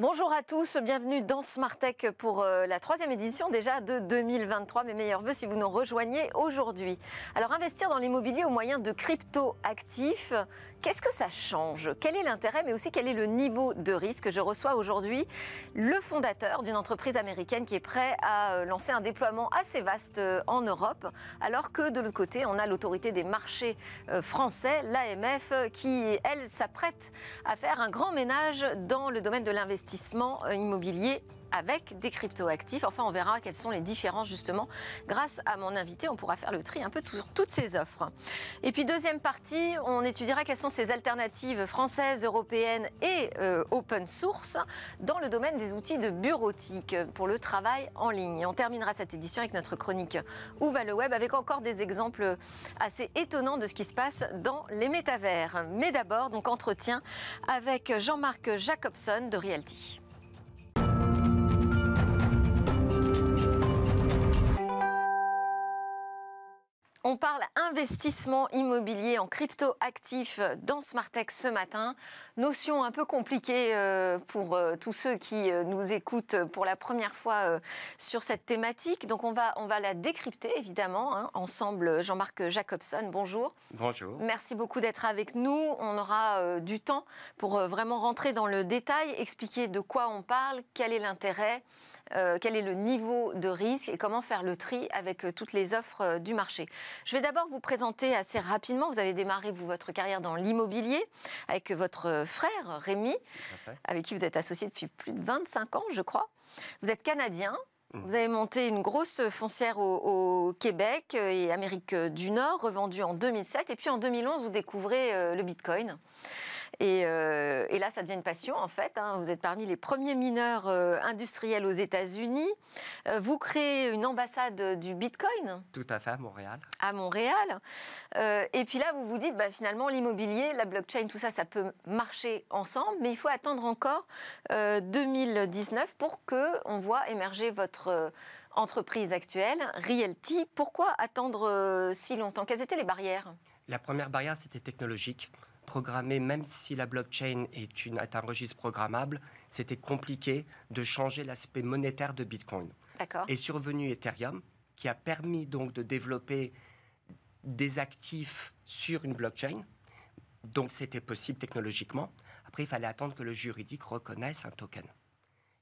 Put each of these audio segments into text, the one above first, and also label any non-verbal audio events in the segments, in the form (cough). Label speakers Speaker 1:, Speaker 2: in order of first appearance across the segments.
Speaker 1: Bonjour à tous, bienvenue dans Smart pour euh, la troisième édition déjà de 2023. Mes meilleurs voeux si vous nous rejoignez aujourd'hui. Alors investir dans l'immobilier au moyen de crypto-actifs, qu'est-ce que ça change Quel est l'intérêt mais aussi quel est le niveau de risque Je reçois aujourd'hui le fondateur d'une entreprise américaine qui est prêt à euh, lancer un déploiement assez vaste euh, en Europe alors que de l'autre côté on a l'autorité des marchés français, l'AMF, qui elle s'apprête à faire un grand ménage dans le domaine de l'investissement investissement euh, immobilier avec des cryptoactifs. Enfin, on verra quelles sont les différences justement. Grâce à mon invité, on pourra faire le tri un peu sur toutes ces offres. Et puis deuxième partie, on étudiera quelles sont ces alternatives françaises, européennes et euh, open source dans le domaine des outils de bureautique pour le travail en ligne. Et on terminera cette édition avec notre chronique Où va le web avec encore des exemples assez étonnants de ce qui se passe dans les métavers. Mais d'abord, donc entretien avec Jean-Marc Jacobson de Realty. On parle investissement immobilier en crypto actif dans Smartech ce matin. Notion un peu compliquée euh, pour euh, tous ceux qui euh, nous écoutent pour la première fois sur cette thématique. Donc on va, on va la décrypter évidemment hein, ensemble. Jean-Marc Jacobson, bonjour. Bonjour. Merci beaucoup d'être avec nous. On aura du temps pour vraiment rentrer dans le détail, expliquer de quoi on parle, quel est l'intérêt. Euh, quel est le niveau de risque et comment faire le tri avec euh, toutes les offres euh, du marché. Je vais d'abord vous présenter assez rapidement. Vous avez démarré vous, votre carrière dans l'immobilier avec votre frère Rémi, avec qui vous êtes associé depuis plus de 25 ans, je crois. Vous êtes canadien, mmh. vous avez monté une grosse foncière au, Québec et Amérique du Nord, revendue en 2007. Et puis en 2011, vous découvrez le Bitcoin. Euh, et, là, ça devient une passion, en fait. Hein. Vous êtes parmi les premiers mineurs euh, industriels aux États-Unis. Euh, vous créez une ambassade du Bitcoin.
Speaker 2: Tout à fait, à Montréal.
Speaker 1: À Montréal. et puis là, vous vous dites, bah, finalement, l'immobilier, la blockchain, tout ça, ça peut marcher ensemble, mais il faut attendre encore 2019 pour qu'on voit émerger votre entreprise actuelle, Realty. Pourquoi attendre si longtemps Quelles étaient les barrières
Speaker 2: La première barrière, c'était technologique programmé, même si la blockchain est, un registre programmable, c'était compliqué de changer l'aspect monétaire de Bitcoin. D'accord. survenu Ethereum, qui a permis donc de développer des actifs sur une blockchain. Donc c'était possible technologiquement. Après, il fallait attendre que le juridique reconnaisse un token.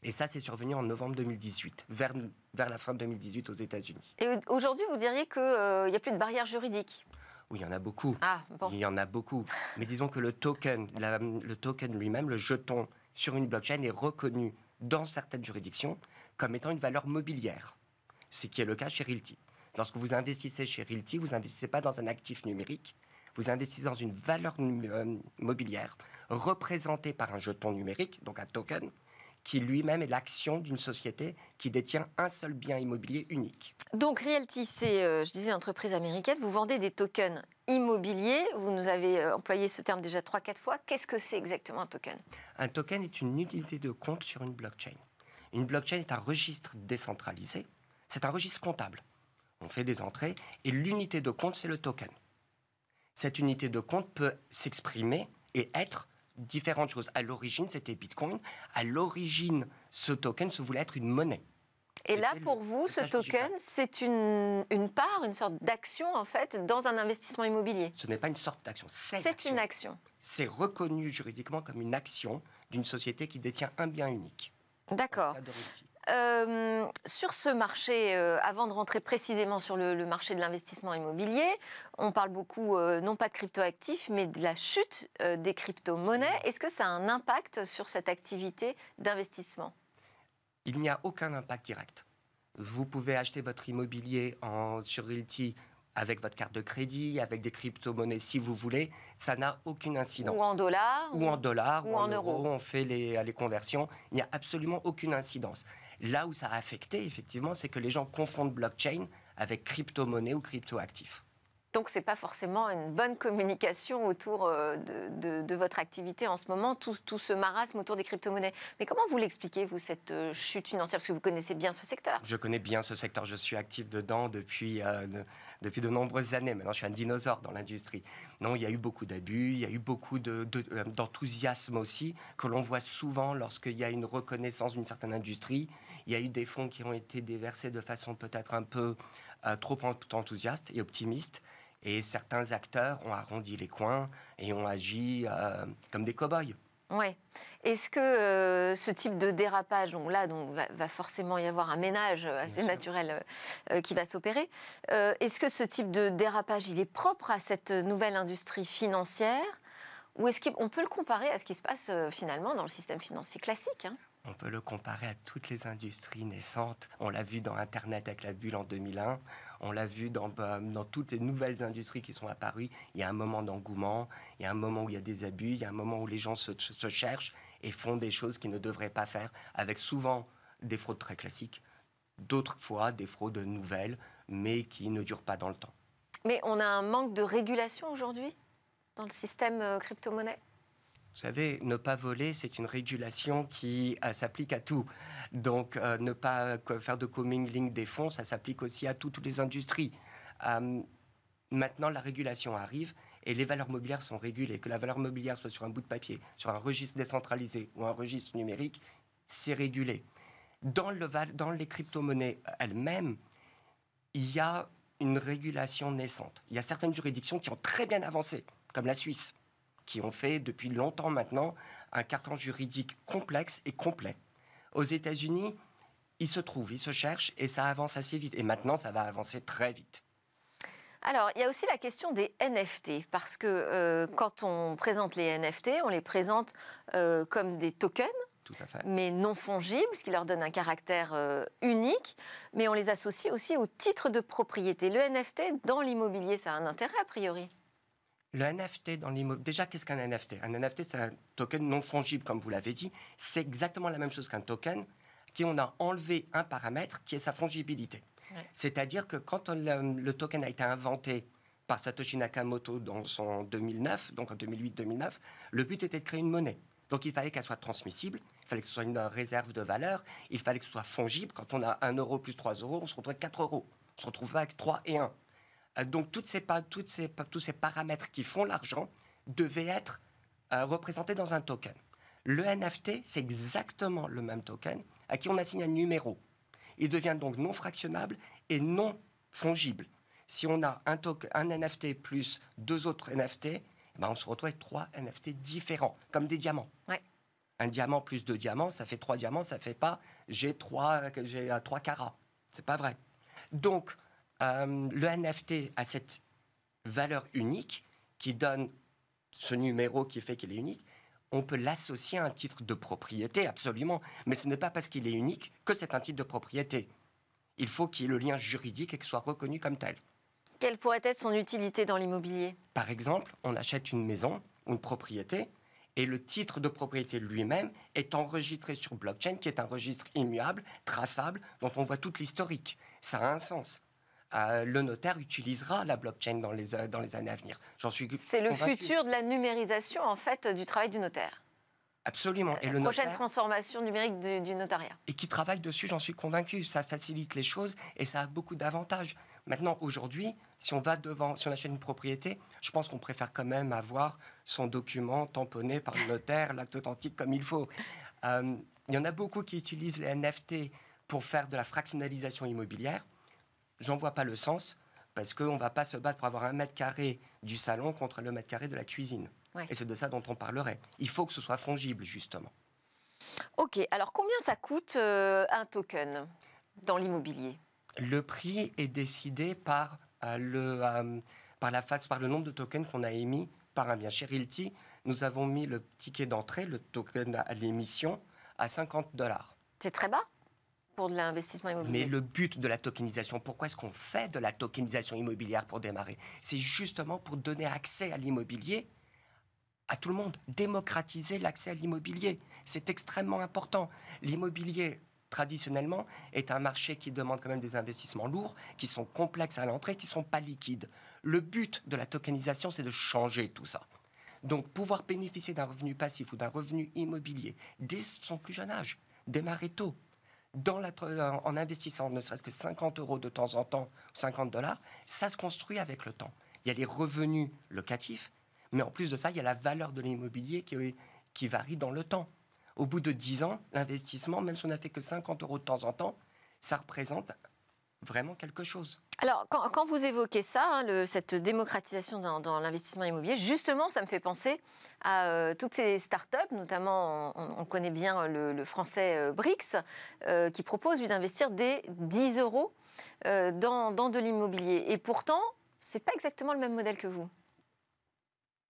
Speaker 2: Et ça, c'est survenu en novembre 2018, vers, la fin 2018 aux États-Unis.
Speaker 1: Et aujourd'hui, vous diriez qu'il euh, n'y a plus de barrière juridique
Speaker 2: oui, il y en a beaucoup.
Speaker 1: Ah, il y
Speaker 2: en a beaucoup. Mais disons que le token, le token lui-même, le jeton sur une blockchain est reconnu dans certaines juridictions comme étant une valeur mobilière, ce qui est le cas chez Realty. Lorsque vous investissez chez Realty, vous n'investissez pas dans un actif numérique, vous investissez dans une valeur euh, mobilière représentée par un jeton numérique, donc un token, qui lui-même est l'action d'une société qui détient un seul bien immobilier unique.
Speaker 1: Donc Realty, c'est, euh, je disais, une entreprise américaine. Vous vendez des tokens immobiliers. Vous nous avez euh, employé ce terme déjà 3-4 fois. Qu'est-ce que c'est exactement un token
Speaker 2: Un token est une unité de compte sur une blockchain. Une blockchain est un registre décentralisé. C'est un registre comptable. On fait des entrées et l'unité de compte, c'est le token. Cette unité de compte peut s'exprimer et être différentes choses. À l'origine, c'était Bitcoin. À l'origine, ce token se voulait être une monnaie.
Speaker 1: Et là, pour vous, ce token, c'est une, une, part, une sorte d'action, en fait, dans un investissement immobilier
Speaker 2: Ce n'est pas une sorte d'action,
Speaker 1: c'est une action.
Speaker 2: C'est reconnu juridiquement comme une action d'une société qui détient un bien unique.
Speaker 1: D'accord. Euh, sur ce marché, euh, avant de rentrer précisément sur le, marché de l'investissement immobilier, on parle beaucoup euh, non pas de cryptoactifs, mais de la chute des crypto-monnaies. Est-ce que ça a un impact sur cette activité d'investissement
Speaker 2: Il n'y a aucun impact direct. Vous pouvez acheter votre immobilier en, sur Realty avec votre carte de crédit, avec des crypto-monnaies si vous voulez, ça n'a aucune incidence. Ou en dollars Ou en dollars, ou, en, euros, On fait les, les conversions, il n'y a absolument aucune incidence. Là où ça a affecté, effectivement, c'est que les gens confondent blockchain avec crypto-monnaie ou crypto-actif.
Speaker 1: Donc ce n'est pas forcément une bonne communication autour euh, de, votre activité en ce moment, tout, tout ce marasme autour des crypto-monnaies. Mais comment vous l'expliquez, vous, cette euh, chute financière Parce que vous connaissez bien ce secteur.
Speaker 2: Je connais bien ce secteur, je suis actif dedans depuis euh, depuis de nombreuses années. Maintenant, je suis un dinosaure dans l'industrie. Non, il y a eu beaucoup d'abus, il y a eu beaucoup euh, d'enthousiasme aussi, que l'on voit souvent lorsqu'il y a une reconnaissance d'une certaine industrie. Il y a eu des fonds qui ont été déversés de façon peut-être un peu euh, trop enthousiaste et optimiste. Et certains acteurs ont arrondi les coins et ont agi euh, comme des cow-boys.
Speaker 1: Ouais. Est-ce que euh, ce type de dérapage, donc là, donc va, forcément y avoir un ménage euh, assez naturel euh, qui va s'opérer. Est-ce que ce type de dérapage, il est propre à cette nouvelle industrie financière ou est-ce qu'on peut le comparer à ce qui se passe finalement dans le système financier classique hein
Speaker 2: on peut le comparer à toutes les industries naissantes. On l'a vu dans Internet avec la bulle en 2001. On l'a vu dans, bah, dans toutes les nouvelles industries qui sont apparues. Il y a un moment d'engouement, il y a un moment où il y a des abus, il y a un moment où les gens se, se cherchent et font des choses qu'ils ne devraient pas faire, avec souvent des fraudes très classiques, d'autres fois des fraudes nouvelles, mais qui ne durent pas dans le temps.
Speaker 1: Mais on a un manque de régulation aujourd'hui dans le système euh, crypto-monnaie
Speaker 2: vous savez, ne pas voler, c'est une régulation qui euh, s'applique à tout. Donc, euh, ne pas faire de commingling des fonds, ça s'applique aussi à tout, toutes les industries. Hum, maintenant, la régulation arrive et les valeurs mobilières sont régulées. Que la valeur mobilière soit sur un bout de papier, sur un registre décentralisé ou un registre numérique, c'est régulé. Dans, le, dans les crypto-monnaies euh, elles-mêmes, il y a une régulation naissante. Il y a certaines juridictions qui ont très bien avancé, comme la Suisse qui ont fait depuis longtemps maintenant un carton juridique complexe et complet. Aux États-Unis, ils se trouvent, ils se cherchent et ça avance assez vite. Et maintenant, ça va avancer très vite.
Speaker 1: Alors, il y a aussi la question des NFT, parce que euh, quand on présente les NFT, on les présente euh, comme des tokens, mais non fongibles, ce qui leur donne un caractère euh, unique, mais on les associe aussi au titre de propriété. Le NFT, dans l'immobilier, ça a un intérêt a priori
Speaker 2: le NFT dans l'immobilier, déjà, qu'est-ce qu'un NFT Un NFT, c'est un token non fongible, comme vous l'avez dit. C'est exactement la même chose qu'un token, qui on a enlevé un paramètre qui est sa fongibilité. C'est-à-dire que quand le, token a été inventé par Satoshi Nakamoto dans son 2009, donc en 2008-2009, le but était de créer une monnaie. Donc il fallait qu'elle soit transmissible, il fallait que ce soit une réserve de valeur, il fallait que ce soit fongible. Quand on a 1 euro plus 3 euros, on se retrouve avec 4 euros. On se retrouve pas avec 3 et 1. Euh, donc toutes ces, ces, tous ces paramètres qui font l'argent devaient être euh, représentés dans un token. Le NFT, c'est exactement le même token à qui on assigne un numéro. Il devient donc non fractionnable et non fongible. Si on a un, NFT plus deux autres NFT, eh ben on se retrouve avec trois NFT différents, comme des diamants. Un diamant plus deux diamants, ça fait trois diamants, ça fait pas j'ai trois, euh, j'ai trois carats. C'est pas vrai. Donc, euh, le NFT a cette valeur unique qui donne ce numéro qui fait qu'il est unique. On peut l'associer à un titre de propriété, absolument. Mais ce n'est pas parce qu'il est unique que c'est un titre de propriété. Il faut qu'il y ait le lien juridique et qu'il soit reconnu comme tel.
Speaker 1: Quelle pourrait être son utilité dans l'immobilier
Speaker 2: Par exemple, on achète une maison, une propriété, et le titre de propriété lui-même est enregistré sur blockchain, qui est un registre immuable, traçable, dont on voit toute l'historique. Ça a un sens. Euh, le notaire utilisera la blockchain dans les, euh, dans les années à venir. J'en suis C'est le futur
Speaker 1: de la numérisation, en fait, du travail du notaire.
Speaker 2: Absolument. Euh, la et le prochaine
Speaker 1: transformation numérique du, notariat.
Speaker 2: Et qui travaille dessus, j'en suis convaincu. Ça facilite les choses et ça a beaucoup d'avantages. Maintenant, aujourd'hui, si on va devant, si on achète une propriété, je pense qu'on préfère quand même avoir son document tamponné par le notaire, l'acte authentique comme il faut. il y en a beaucoup qui utilisent les NFT pour faire de la fractionnalisation immobilière j'en vois pas le sens parce qu'on ne va pas se battre pour avoir un mètre carré du salon contre le mètre carré de la cuisine. Et c'est de ça dont on parlerait. Il faut que ce soit fongible, justement.
Speaker 1: Ok, alors combien ça coûte euh, un token dans l'immobilier
Speaker 2: Le prix est décidé par, euh, le, euh, par, la face par le nombre de tokens qu'on a émis par un bien. Chez Realty, nous avons mis le ticket d'entrée, le token à l'émission, à 50 dollars. C'est très bas
Speaker 1: pour de l'investissement Mais le
Speaker 2: but de la tokenisation, pourquoi est-ce qu'on fait de la tokenisation immobilière pour démarrer C'est justement pour donner accès à l'immobilier à tout le monde, démocratiser l'accès à l'immobilier. C'est extrêmement important. L'immobilier, traditionnellement, est un marché qui demande quand même des investissements lourds, qui sont complexes à l'entrée, qui ne sont pas liquides. Le but de la tokenisation, c'est de changer tout ça. Donc pouvoir bénéficier d'un revenu passif ou d'un revenu immobilier dès son plus jeune âge, démarrer tôt, en investissant ne serait-ce que 50 euros de temps en temps, 50 dollars, ça se construit avec le temps. Il y a les revenus locatifs, mais en plus de ça, il y a la valeur de l'immobilier qui, qui varie dans le temps. Au bout de 10 ans, l'investissement, même si on n'a fait que 50 euros de temps en temps, ça représente vraiment quelque chose.
Speaker 1: Alors, quand, vous évoquez ça, hein, cette démocratisation dans, l'investissement immobilier, justement, ça me fait penser à euh, toutes ces startups, notamment, on, connaît bien le, français euh, BRICS, euh, qui propose d'investir des 10 euros dans, de l'immobilier. Et pourtant, ce n'est pas exactement le même modèle que vous.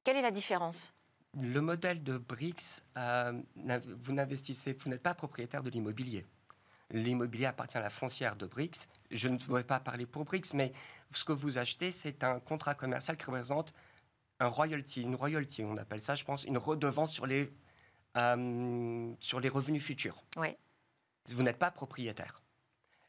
Speaker 1: Quelle est la différence
Speaker 2: Le modèle de BRICS, vous n'investissez, vous n'êtes pas propriétaire de l'immobilier l'immobilier appartient à la frontière de BRICS. Je ne vais pas parler pour BRICS, mais ce que vous achetez, c'est un contrat commercial qui représente un royalty, une royalty, on appelle ça, je pense, une redevance sur les, euh, sur les revenus futurs. Vous n'êtes pas propriétaire.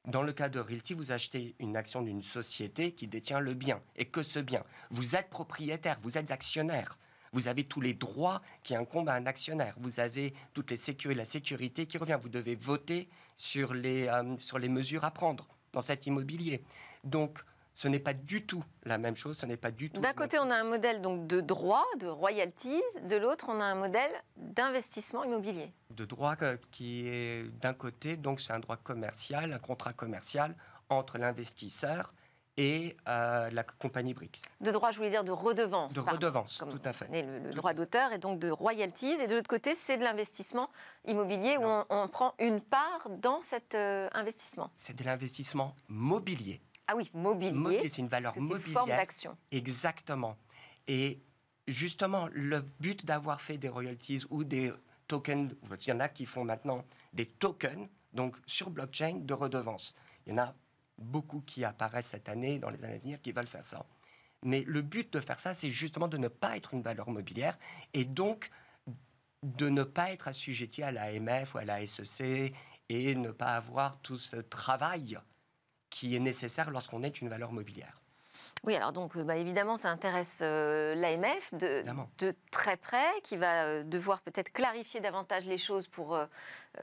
Speaker 2: Dans le cas de Realty, vous achetez une action d'une société qui détient le bien et que ce bien. Vous êtes propriétaire, vous êtes actionnaire. Vous avez tous les droits qui incombent à un actionnaire. Vous avez toutes les sécurités, la sécurité qui revient. Vous devez voter sur les, euh, sur les mesures à prendre dans cet immobilier. Donc, ce n'est pas du tout la même chose, ce n'est pas du tout... D'un
Speaker 1: côté, on a un modèle donc de droit, de royalties, de l'autre, on a un modèle d'investissement immobilier.
Speaker 2: De droit euh, qui est d'un côté, donc c'est un droit commercial, un contrat commercial entre l'investisseur et euh, la compagnie BRICS.
Speaker 1: De droit, je voulais dire de redevance. De
Speaker 2: redevance, tout à fait. Le,
Speaker 1: droit d'auteur et donc de royalties. Et de l'autre côté, c'est de l'investissement immobilier où on, prend une part dans cet euh, investissement.
Speaker 2: C'est de l'investissement mobilier. Ah oui, mobilier. c'est une valeur mobilière. C'est forme d'action. Exactement. Et justement, le but d'avoir fait des royalties ou des tokens, il y en a qui font maintenant des tokens, donc sur blockchain, de redevance. Il y en a beaucoup qui apparaissent cette année, dans les années à venir, qui veulent faire ça. Mais le but de faire ça, c'est justement de ne pas être une valeur mobilière et donc de ne pas être assujetti à l'AMF ou à la SEC et ne pas avoir tout ce travail qui est nécessaire lorsqu'on est une valeur mobilière.
Speaker 1: Oui, alors donc euh, bah, évidemment, ça intéresse euh, l'AMF de, très près, qui va euh, devoir peut-être clarifier davantage les choses pour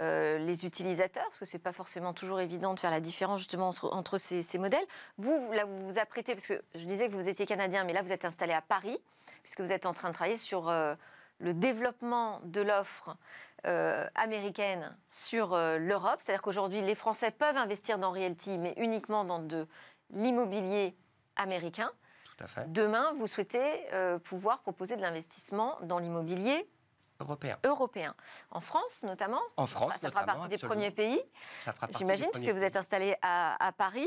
Speaker 1: les utilisateurs, parce que c'est pas forcément toujours évident de faire la différence justement entre, ces, modèles. Vous, là, vous vous apprêtez, parce que je disais que vous étiez canadien, mais là, vous êtes installé à Paris, puisque vous êtes en train de travailler sur le développement de l'offre américaine sur l'Europe. C'est-à-dire qu'aujourd'hui, les Français peuvent investir dans Realty, mais uniquement dans de l'immobilier américain. Demain, vous souhaitez euh, pouvoir proposer de l'investissement dans l'immobilier Européen. En France, notamment En France, ah, Ça, fera partie des premiers pays.
Speaker 2: Ça fera partie J'imagine, puisque vous
Speaker 1: êtes installé à, Paris.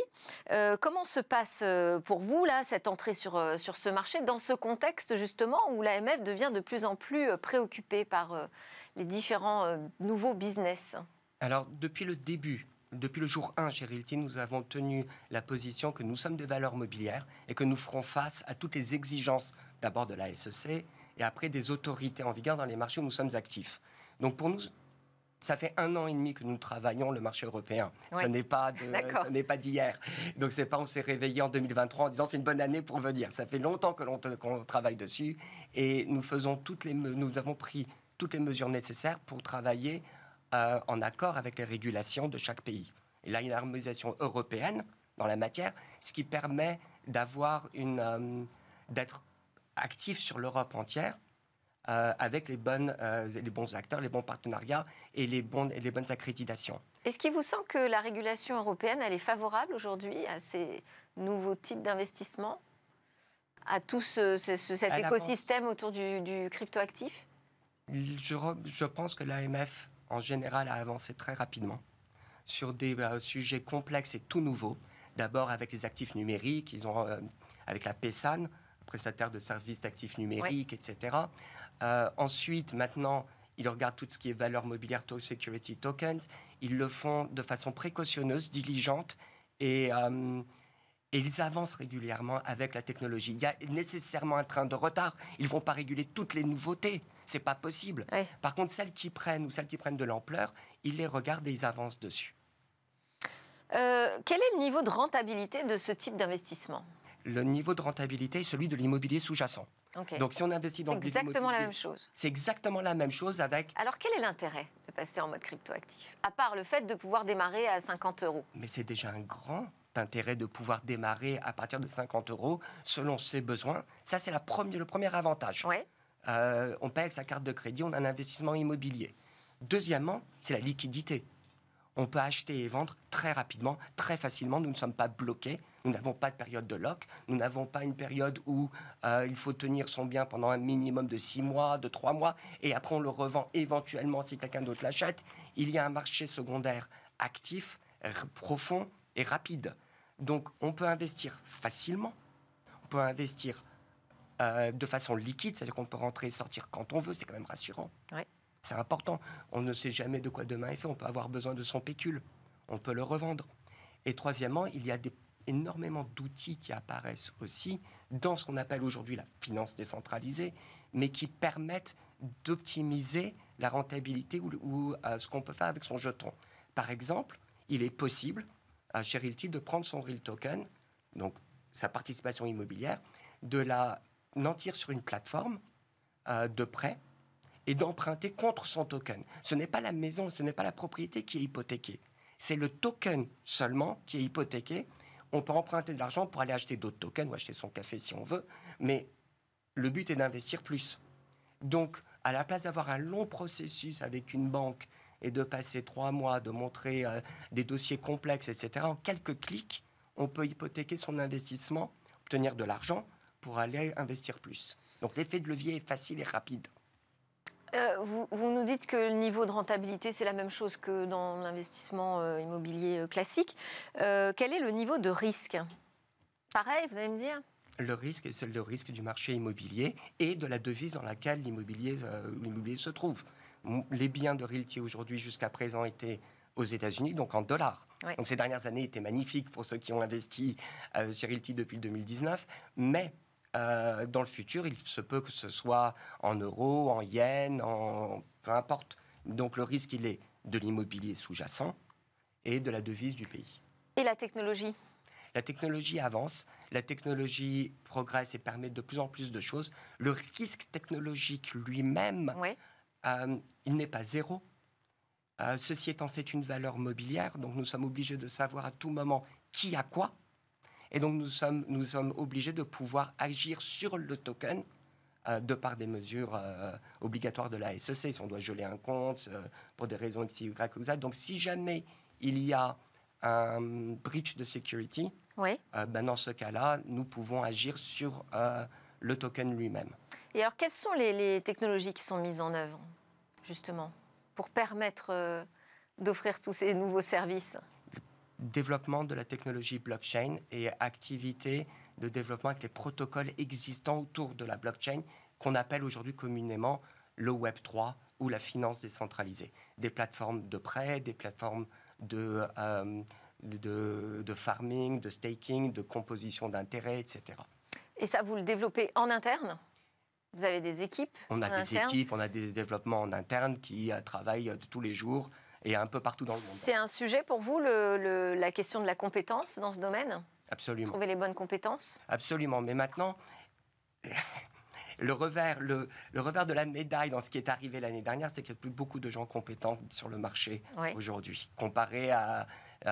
Speaker 1: Euh, comment se passe euh, pour vous, là, cette entrée sur, sur ce marché, dans ce contexte, justement, où l'AMF devient de plus en plus préoccupée par les différents nouveaux business
Speaker 2: Alors, depuis le début depuis le jour 1, chez Realty, nous avons tenu la position que nous sommes des valeurs mobilières et que nous ferons face à toutes les exigences d'abord de la SEC et après des autorités en vigueur dans les marchés où nous sommes actifs. Donc pour nous, ça fait un an et demi que nous travaillons le marché européen. n'est pas (laughs) ce n'est pas d'hier. Donc c'est pas on s'est réveillé en 2023 en disant c'est une bonne année pour venir. Ça fait longtemps que l'on travaille dessus et nous faisons toutes les nous avons pris toutes les mesures nécessaires pour travailler euh, en accord avec les régulations de chaque pays. Il a une harmonisation européenne dans la matière, ce qui permet d'avoir une euh, d'être actif sur l'Europe entière euh, avec les, bonnes, les bons acteurs, les bons partenariats et les, les bonnes accréditations.
Speaker 1: Est-ce qu'il vous sent que la régulation européenne elle est favorable aujourd'hui à ces nouveaux types d'investissements, à tout ce, cet écosystème autour du, cryptoactif
Speaker 2: je, je pense que l'AMF en général à avancé très rapidement sur des euh, sujets complexes et tout nouveaux. D'abord avec les actifs numériques, ils ont, euh, avec la PESAN, prestataire de services d'actifs numériques, etc. Euh, ensuite, maintenant, ils regardent tout ce qui est valeur mobilière, to security tokens. Ils le font de façon précautionneuse, diligente, et, et, ils avancent régulièrement avec la technologie. Il y a nécessairement un train de retard. Ils ne vont pas réguler toutes les nouveautés. C'est pas possible. Par contre, celles qui prennent ou celles qui prennent de l'ampleur, ils les regardent et ils avancent dessus.
Speaker 1: Euh, quel est le niveau de rentabilité de ce type d'investissement
Speaker 2: Le niveau de rentabilité est celui de l'immobilier sous-jacent. Donc si on investit dans C'est exactement la même chose. C'est exactement la même
Speaker 1: chose avec. Alors quel est l'intérêt de passer en mode cryptoactif À part le fait de pouvoir démarrer à 50 euros.
Speaker 2: Mais c'est déjà un grand intérêt de pouvoir démarrer à partir de 50 euros selon ses besoins. Ça, c'est la première, le premier avantage. Ouais. Euh, on paye avec sa carte de crédit, on a un investissement immobilier. Deuxièmement, c'est la liquidité. On peut acheter et vendre très rapidement, très facilement. Nous ne sommes pas bloqués. Nous n'avons pas de période de lock. Nous n'avons pas une période où euh, il faut tenir son bien pendant un minimum de six mois, de trois mois, et après on le revend éventuellement si quelqu'un d'autre l'achète. Il y a un marché secondaire actif, profond et rapide. Donc on peut investir facilement, on peut investir euh, de façon liquide, c'est-à-dire qu'on peut rentrer et sortir quand on veut, c'est quand même rassurant. C'est important. On ne sait jamais de quoi demain est fait. On peut avoir besoin de son pécule. On peut le revendre. Et troisièmement, il y a des, énormément d'outils qui apparaissent aussi dans ce qu'on appelle aujourd'hui la finance décentralisée, mais qui permettent d'optimiser la rentabilité ou, euh, ce qu'on peut faire avec son jeton. Par exemple, il est possible à euh, chez Realty de prendre son Real Token, donc sa participation immobilière, de la n'en tire sur une plateforme euh, de prêt et d'emprunter contre son token. Ce n'est pas la maison, ce n'est pas la propriété qui est hypothéquée. C'est le token seulement qui est hypothéqué. On peut emprunter de l'argent pour aller acheter d'autres tokens ou acheter son café si on veut, mais le but est d'investir plus. Donc, à la place d'avoir un long processus avec une banque et de passer trois mois, de montrer euh, des dossiers complexes, etc., en quelques clics, on peut hypothéquer son investissement, obtenir de l'argent, pour aller investir plus. Donc l'effet de levier est facile et rapide.
Speaker 1: Euh, vous, nous dites que le niveau de rentabilité, c'est la même chose que dans l'investissement euh, immobilier euh, classique. quel est le niveau de risque Pareil, vous allez me dire
Speaker 2: le risque est de risque du marché immobilier et de la devise dans laquelle l'immobilier se trouve. Les biens de Realty aujourd'hui jusqu'à présent étaient aux États-Unis, donc en dollars. Donc ces dernières années étaient magnifiques pour ceux qui ont investi chez Realty depuis 2019, mais euh, dans le futur, il se peut que ce soit en euros, en yens, en peu importe. Donc le risque, il est de l'immobilier sous-jacent et de la devise du pays.
Speaker 1: Et la technologie
Speaker 2: La technologie avance, la technologie progresse et permet de plus en plus de choses. Le risque technologique lui-même, euh, il n'est pas zéro. Euh, ceci étant, c'est une valeur mobilière, donc nous sommes obligés de savoir à tout moment qui a quoi et donc, nous sommes, obligés de pouvoir agir sur le token euh, de par des mesures euh, obligatoires de la SEC. Si on doit geler un compte euh, pour des raisons X, Y ou Donc, si jamais il y a un breach de security, ben, dans ce cas-là, nous pouvons agir sur le token lui-même.
Speaker 1: Et alors, quelles sont les, les, technologies qui sont mises en œuvre, justement, pour permettre d'offrir tous ces nouveaux services
Speaker 2: développement de la technologie blockchain et activité de développement avec les protocoles existants autour de la blockchain qu'on appelle aujourd'hui communément le Web 3 ou la finance décentralisée. Des plateformes de prêt, des plateformes de, euh, de, farming, de staking, de composition d'intérêts, etc.
Speaker 1: Et ça, vous le développez en interne vous avez des équipes On a des équipes,
Speaker 2: on a des développements en interne qui travaillent tous les jours et un peu partout dans le monde. C'est
Speaker 1: un sujet pour vous, la question de la compétence dans ce domaine Absolument. Trouver les bonnes compétences
Speaker 2: Absolument. Mais maintenant, (laughs) le revers, le, revers de la médaille dans ce qui est arrivé l'année dernière, c'est qu'il n'y a plus beaucoup de gens compétents sur le marché aujourd'hui, comparé à,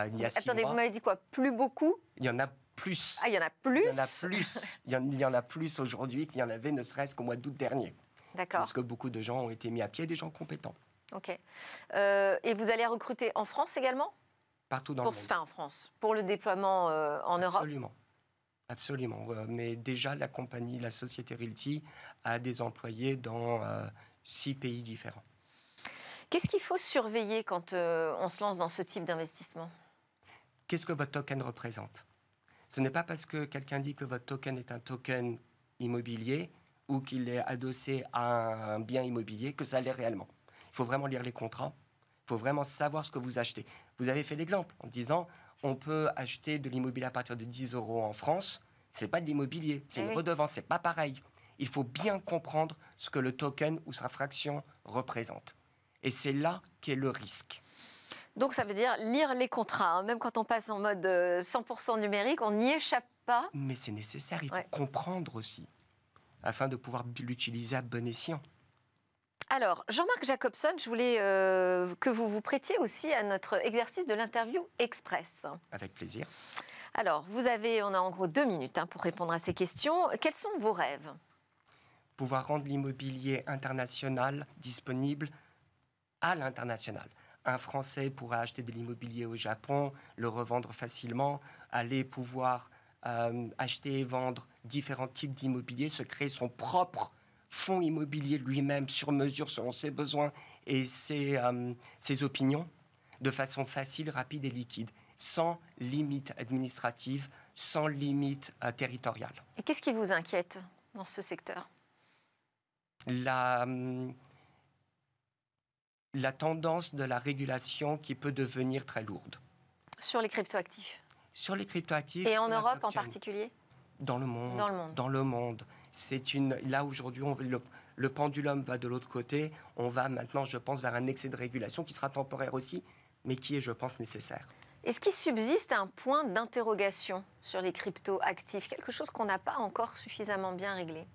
Speaker 2: il y a six Attendez, vous m'avez
Speaker 1: dit quoi Plus beaucoup
Speaker 2: Il y en a plus.
Speaker 1: Ah, il y en a plus Il y en a plus.
Speaker 2: il, il y en a plus aujourd'hui qu'il y en avait ne serait-ce qu'au mois d'août dernier. D'accord. Parce que beaucoup de gens ont été mis à pied, des gens compétents.
Speaker 1: Ok. Euh, et vous allez recruter en France également
Speaker 2: Partout dans le monde. Enfin,
Speaker 1: en France, pour le déploiement euh, en Europe Absolument.
Speaker 2: Absolument. Euh, mais déjà, la compagnie, la société Realty, a des employés dans six pays différents.
Speaker 1: Qu'est-ce qu'il faut surveiller quand on se lance dans ce type d'investissement
Speaker 2: Qu'est-ce que votre token représente Ce n'est pas parce que quelqu'un dit que votre token est un token immobilier ou qu'il est adossé à un bien immobilier que ça l'est réellement faut vraiment lire les contrats. Il faut vraiment savoir ce que vous achetez. Vous avez fait l'exemple en disant on peut acheter de l'immobilier à partir de 10 euros en France. C'est pas de l'immobilier, c'est une redevance, c'est pas pareil. Il faut bien comprendre ce que le token ou sa fraction représente. Et c'est là qu'est le risque.
Speaker 1: Donc ça veut dire lire les contrats. Hein. Même quand on passe en mode 100% euh, numérique, on n'y échappe pas.
Speaker 2: Mais c'est nécessaire, il faut comprendre aussi, afin de pouvoir l'utiliser à bon escient.
Speaker 1: Alors, Jean-Marc Jacobson, je voulais euh, que vous vous prêtiez aussi à notre exercice de l'interview express. Avec plaisir. Alors, vous avez, on a en gros deux minutes hein, pour répondre à ces questions. Quels sont vos rêves
Speaker 2: Pouvoir rendre l'immobilier international disponible à l'international. Un Français pourra acheter de l'immobilier au Japon, le revendre facilement, aller pouvoir euh, acheter et vendre différents types d'immobilier, se créer son propre fonds immobilier lui-même sur mesure selon ses besoins et euh, ses, opinions de façon facile, rapide et liquide sans limite administrative, sans limite euh, territoriale.
Speaker 1: Et qu'est-ce qui vous inquiète dans ce secteur
Speaker 2: hum, la, tendance de la régulation qui peut devenir très lourde.
Speaker 1: Sur les cryptoactifs
Speaker 2: Sur les cryptoactifs. Et en Europe en particulier dans le, dans le monde. Dans le monde c'est une. Là aujourd'hui, le, le, pendulum va de l'autre côté. On va maintenant, je pense, vers un excès de régulation qui sera temporaire aussi, mais qui est, je pense, nécessaire.
Speaker 1: Est-ce qu'il subsiste un point d'interrogation sur les cryptoactifs Quelque chose qu'on n'a pas encore suffisamment bien réglé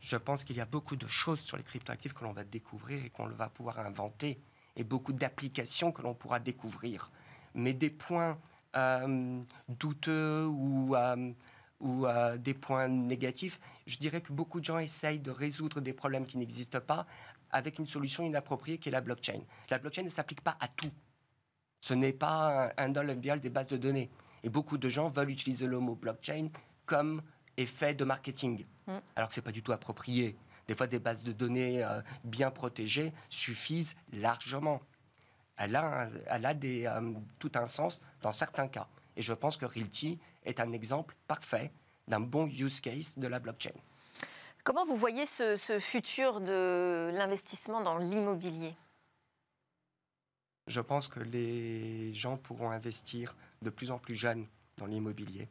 Speaker 2: Je pense qu'il y a beaucoup de choses sur les cryptoactifs que l'on va découvrir et qu'on va pouvoir inventer, et beaucoup d'applications que l'on pourra découvrir. Mais des points euh, douteux ou euh, ou des points négatifs. Je dirais que beaucoup de gens essayent de résoudre des problèmes qui n'existent pas avec une solution inappropriée qui est la blockchain. La blockchain ne s'applique pas à tout. Ce n'est pas un, dollar vial des bases de données. Et beaucoup de gens veulent utiliser le mot blockchain comme effet de marketing, mm. alors que ce n'est pas du tout approprié. Des fois, des bases de données euh, bien protégées suffisent largement. Elle a, euh, tout un sens dans certains cas. Et je pense que Realty est un exemple parfait d'un bon use case de la blockchain.
Speaker 1: Comment vous voyez ce, ce futur de l'investissement dans l'immobilier
Speaker 2: Je pense que les gens pourront investir de plus en plus jeunes dans l'immobilier,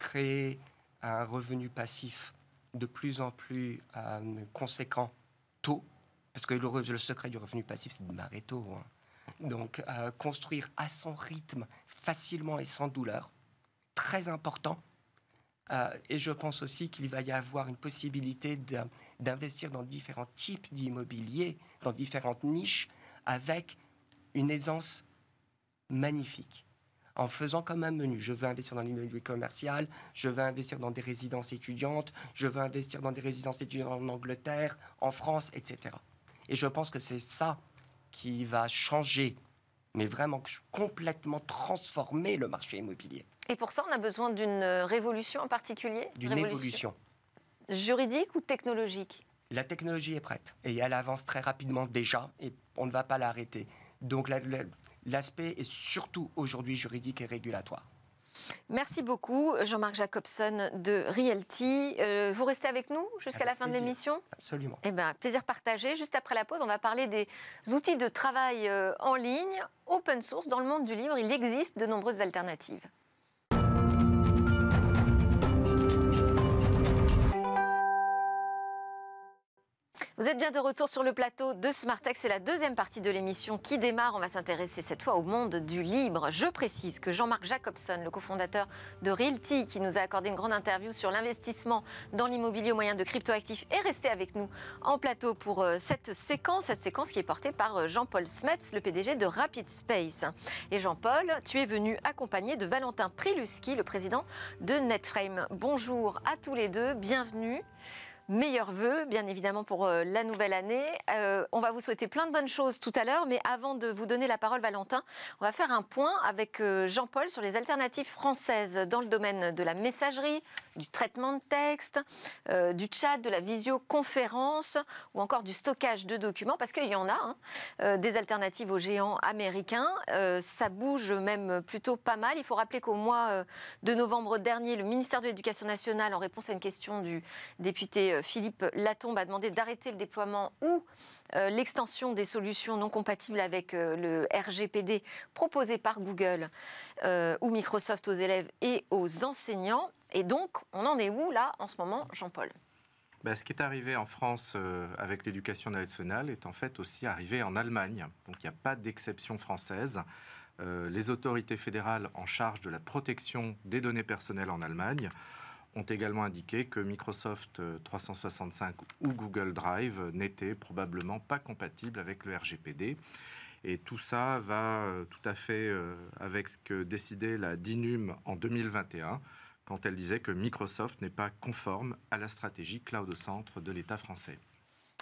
Speaker 2: créer un revenu passif de plus en plus euh, conséquent tôt, parce que le, le secret du revenu passif, c'est de marrer tôt. Hein donc euh, construire à son rythme, facilement et sans douleur, très important. Euh, et je pense aussi qu'il va y avoir une possibilité d'investir dans différents types d'immobilier, dans différentes niches, avec une aisance magnifique. En faisant comme un menu, je veux investir dans l'immobilier commercial, je veux investir dans des résidences étudiantes, je veux investir dans des résidences étudiantes en Angleterre, en France, etc. Et je pense que c'est ça qui va changer, mais vraiment complètement transformer le marché immobilier.
Speaker 1: Et pour ça, on a besoin d'une euh, révolution en particulier D'une évolution. Juridique ou technologique
Speaker 2: La technologie est prête et elle avance très rapidement déjà et on ne va pas l'arrêter. Donc l'aspect est surtout aujourd'hui juridique et
Speaker 1: régulatoire. Merci beaucoup, Jean-Marc Jacobson de Realty. Euh, vous restez avec nous jusqu'à la fin de l'émission Absolument. Eh bien, plaisir partagé. Juste après la pause, on va parler des outils de travail euh, en ligne, open source. Dans le monde du livre, il existe de nombreuses alternatives. Vous êtes bien de retour sur le plateau de Smartex. C'est la deuxième partie de l'émission qui démarre. On va s'intéresser cette fois au monde du libre. Je précise que Jean-Marc Jacobson, le cofondateur de Realty, qui nous a accordé une grande interview sur l'investissement dans l'immobilier au moyen de cryptoactifs, est resté avec nous en plateau pour euh, cette séquence, cette séquence qui est portée par euh, Jean-Paul Smets, le PDG de Rapid Space. Et Jean-Paul, tu es venu accompagné de Valentin Priluski, le président de Netframe. Bonjour à tous les deux, bienvenue meilleurs vœux, bien évidemment, pour euh, la nouvelle année. Euh, on va vous souhaiter plein de bonnes choses tout à l'heure, mais avant de vous donner la parole, Valentin, on va faire un point avec euh, Jean-Paul sur les alternatives françaises dans le domaine de la messagerie, du traitement de texte, du chat, de la visioconférence ou encore du stockage de documents, parce qu'il y en a hein. des alternatives aux géants américains. ça bouge même plutôt pas mal. Il faut rappeler qu'au mois de novembre dernier, le ministère de l'Éducation nationale, en réponse à une question du député euh, Philippe Latombe a demandé d'arrêter le déploiement ou euh, l'extension des solutions non compatibles avec euh, le RGPD proposé par Google ou Microsoft aux élèves et aux enseignants. Et donc, on en est où là en ce moment, Jean-Paul
Speaker 3: bah, ce qui est arrivé en France avec l'éducation nationale est en fait aussi arrivé en Allemagne. Donc il n'y a pas d'exception française. les autorités fédérales en charge de la protection des données personnelles en Allemagne ont également indiqué que Microsoft 365 euh, ou Google Drive n'étaient probablement pas compatibles avec le RGPD. Et tout ça va euh, tout à fait euh, avec ce que décidait la DINUM en 2021 quand elle disait que Microsoft n'est pas conforme à la stratégie cloud au centre de l'État français.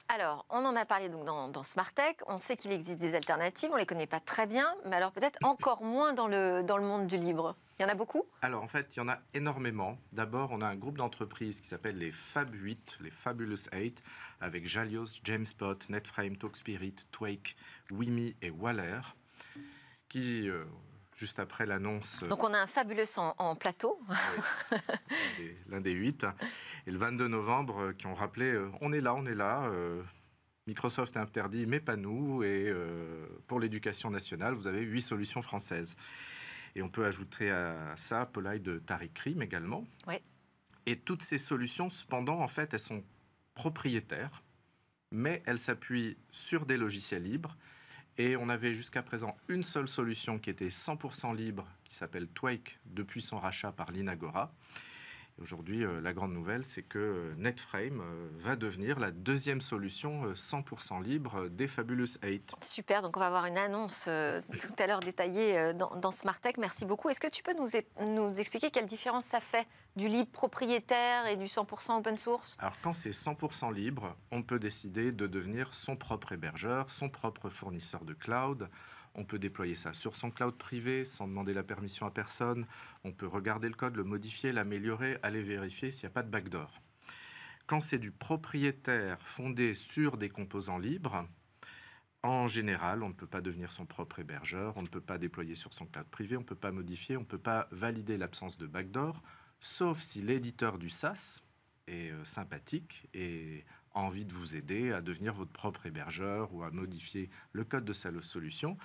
Speaker 1: Alors, on en a parlé donc dans, Smart Tech. On sait qu'il existe des alternatives, on ne les connaît pas très bien, mais alors peut-être encore moins dans le, dans le monde du libre. Il y en a beaucoup
Speaker 3: Alors en fait, il y en a énormément. D'abord, on a un groupe d'entreprises qui s'appelle les Fab 8, les Fabulous 8, avec Jalios, Jamespot, Netframe, TalkSpirit, Twake, Wimi et Waller, qui euh, juste après l'annonce. Euh, Donc
Speaker 1: on a un Fabulous en, plateau.
Speaker 3: L'un des huit. Et le 22 novembre, euh, qui ont rappelé on est là, on est là. Microsoft interdit, mais pas nous. Et pour l'éducation nationale, vous avez huit solutions françaises. Et on peut ajouter à ça Polaï de Tariq Krim également. Oui. Et toutes ces solutions, cependant, en fait, elles sont propriétaires, mais elles s'appuient sur des logiciels libres. Et on avait jusqu'à présent une seule solution qui était 100% libre, qui s'appelle Twake, depuis son rachat par l'Inagora. Aujourd'hui, euh, la grande nouvelle, c'est que euh, NetFrame euh, va devenir la deuxième solution 100% libre des Fabulous 8.
Speaker 1: Super, donc on va avoir une annonce tout à l'heure détaillée dans, dans Smartech. Merci beaucoup. Est-ce que tu peux nous expliquer quelle différence ça fait du libre propriétaire et du 100% open source
Speaker 3: Alors quand c'est 100% libre, on peut décider de devenir son propre hébergeur, son propre fournisseur de cloud. On peut déployer ça sur son cloud privé sans demander la permission à personne. On peut regarder le code, le modifier, l'améliorer, aller vérifier s'il n'y a pas de backdoor. Quand c'est du propriétaire fondé sur des composants libres, en général, on ne peut pas devenir son propre hébergeur, on ne peut pas déployer sur son cloud privé, on ne peut pas modifier, on ne peut pas valider l'absence de backdoor, sauf si l'éditeur du SaaS est euh, sympathique et envie de vous aider à devenir votre propre hébergeur ou à modifier le code de sa solution,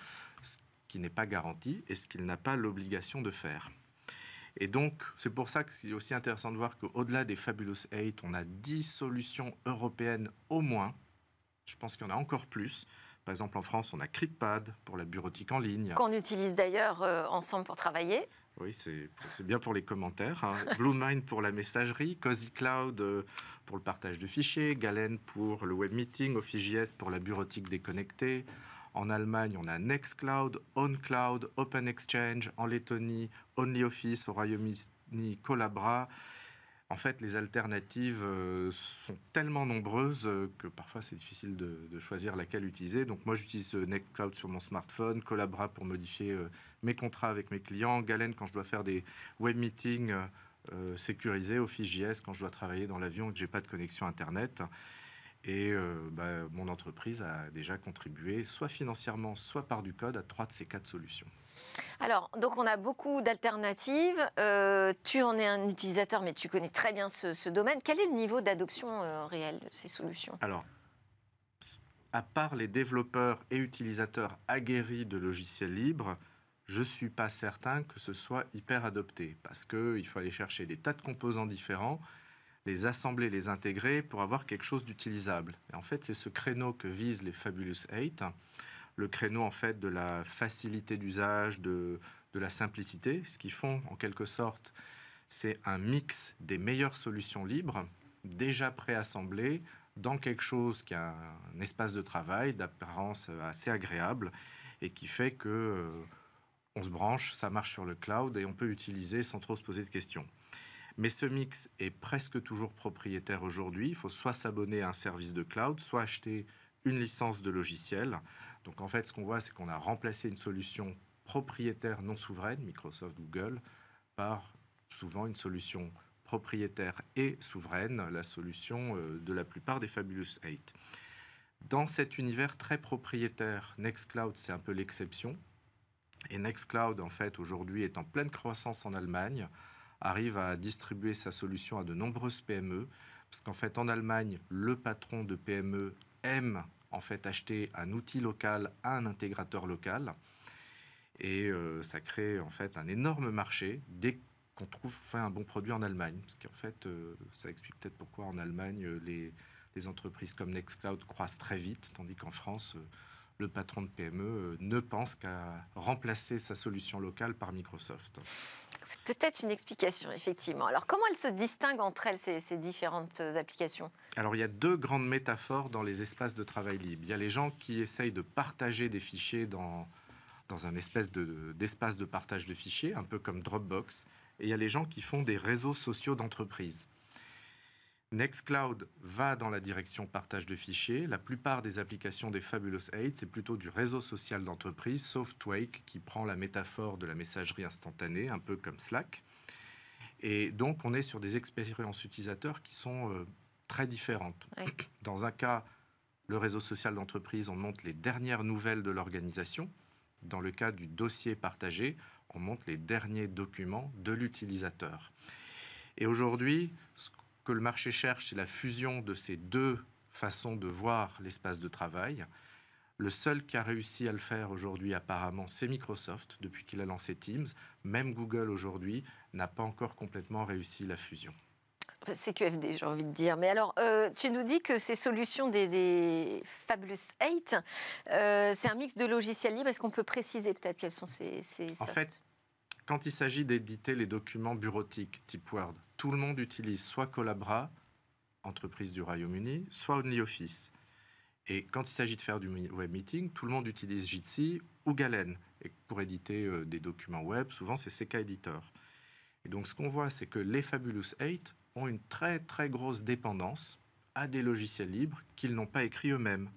Speaker 3: ce qui n'est pas garanti et ce qu'il n'a pas l'obligation de faire. Et donc, c'est pour ça que c'est aussi intéressant de voir qu'au-delà des Fabulous 8, on a 10 solutions européennes au moins. Je pense qu'il y en a encore plus. Par exemple, en France, on a CryptPad pour la bureautique en ligne. Qu'on
Speaker 1: utilise d'ailleurs euh, ensemble pour travailler.
Speaker 3: Oui, c'est bien pour les commentaires. Hein. (laughs) BlueMind pour la messagerie, CozyCloud euh, pour le partage de fichiers, Galen pour le web meeting, OfficeJS pour la bureautique déconnectée. En Allemagne, on a Nextcloud, OnCloud, OpenExchange. En Lettonie, OnlyOffice. Au Royaume-Uni, Collabra en fait, les alternatives euh, sont tellement nombreuses euh, que parfois c'est difficile de, choisir laquelle utiliser. Donc moi, j'utilise euh, Nextcloud sur mon smartphone, Collabra pour modifier mes contrats avec mes clients, Galen quand je dois faire des web meetings sécurisés, OfficeJS quand je dois travailler dans l'avion et que j'ai pas de connexion Internet. Et euh, bah, mon entreprise a déjà contribué, soit financièrement, soit par du code, à trois de ces quatre solutions.
Speaker 1: Alors, donc on a beaucoup d'alternatives. Euh, tu en es un utilisateur, mais tu connais très bien ce, domaine. Quel est le niveau d'adoption euh, réel de ces solutions
Speaker 3: Alors, à part les développeurs et utilisateurs aguerris de logiciels libres, je ne suis pas certain que ce soit hyper adopté, parce qu'il faut aller chercher des tas de composants différents les assembler, les intégrer pour avoir quelque chose d'utilisable. Et en fait, c'est ce créneau que visent les Fabulous 8, le créneau en fait de la facilité d'usage, de, la simplicité. Ce qu'ils font en quelque sorte, c'est un mix des meilleures solutions libres, déjà préassemblées, dans quelque chose qui a un espace de travail d'apparence assez agréable et qui fait que euh, on se branche, ça marche sur le cloud et on peut utiliser sans trop se poser de questions. Mais ce mix est presque toujours propriétaire aujourd'hui. Il faut soit s'abonner à un service de cloud, soit acheter une licence de logiciel. Donc en fait, ce qu'on voit, c'est qu'on a remplacé une solution propriétaire non souveraine, Microsoft, Google, par souvent une solution propriétaire et souveraine, la solution euh, de la plupart des Fabulous 8. Dans cet univers très propriétaire, Nextcloud, c'est un peu l'exception. Et Nextcloud, en fait, aujourd'hui, est en pleine croissance en Allemagne arrive à distribuer sa solution à de nombreuses PME. Parce qu'en fait, en Allemagne, le patron de PME aime en fait acheter un outil local à un intégrateur local. Et euh, ça crée en fait un énorme marché dès qu'on trouve enfin, un bon produit en Allemagne. Parce qu'en fait, euh, ça explique peut-être pourquoi en Allemagne, euh, les, les entreprises comme Nextcloud croissent très vite, tandis qu'en France, le patron de PME euh, ne pense qu'à remplacer sa solution locale par Microsoft.
Speaker 1: C'est peut-être une explication, effectivement. Alors, comment elles se distinguent entre elles, ces, différentes euh, applications
Speaker 3: Alors, il y a deux grandes métaphores dans les espaces de travail libre. Il y a les gens qui essayent de partager des fichiers dans, un espèce d'espace de, de partage de fichiers, un peu comme Dropbox. Et il y a les gens qui font des réseaux sociaux d'entreprise. Nextcloud va dans la direction partage de fichiers. La plupart des applications des Fabulous 8, c'est plutôt du réseau social d'entreprise, sauf Twake qui prend la métaphore de la messagerie instantanée, un peu comme Slack. Et donc, on est sur des expériences utilisateurs qui sont euh, très différentes. (coughs) Dans un cas, le réseau social d'entreprise, on monte les dernières nouvelles de l'organisation. Dans le cas du dossier partagé, on monte les derniers documents de l'utilisateur. Et aujourd'hui, ce que le marché cherche, c'est la fusion de ces deux façons de voir l'espace de travail. Le seul qui a réussi à le faire aujourd'hui, apparemment, c'est Microsoft, depuis qu'il a lancé Teams. Même Google, aujourd'hui, n'a pas encore complètement réussi la fusion.
Speaker 1: CQFD, j'ai envie de dire. Mais alors, euh, tu nous dis que ces solutions des, Fabulous 8, euh, c'est un mix de logiciels libres. Est-ce qu'on peut préciser peut-être quels sont ces, ces En fait,
Speaker 3: quand il s'agit d'éditer les documents bureautiques type Word, tout le monde utilise soit Collabra, entreprise du Royaume-Uni, soit OnlyOffice. Et quand il s'agit de faire du web meeting, tout le monde utilise Jitsi ou Galen. Et pour éditer euh, des documents web, souvent c'est CK Editor. Et donc ce qu'on voit, c'est que les Fabulous 8 ont une très très grosse dépendance à des logiciels libres qu'ils n'ont pas écrits eux-mêmes.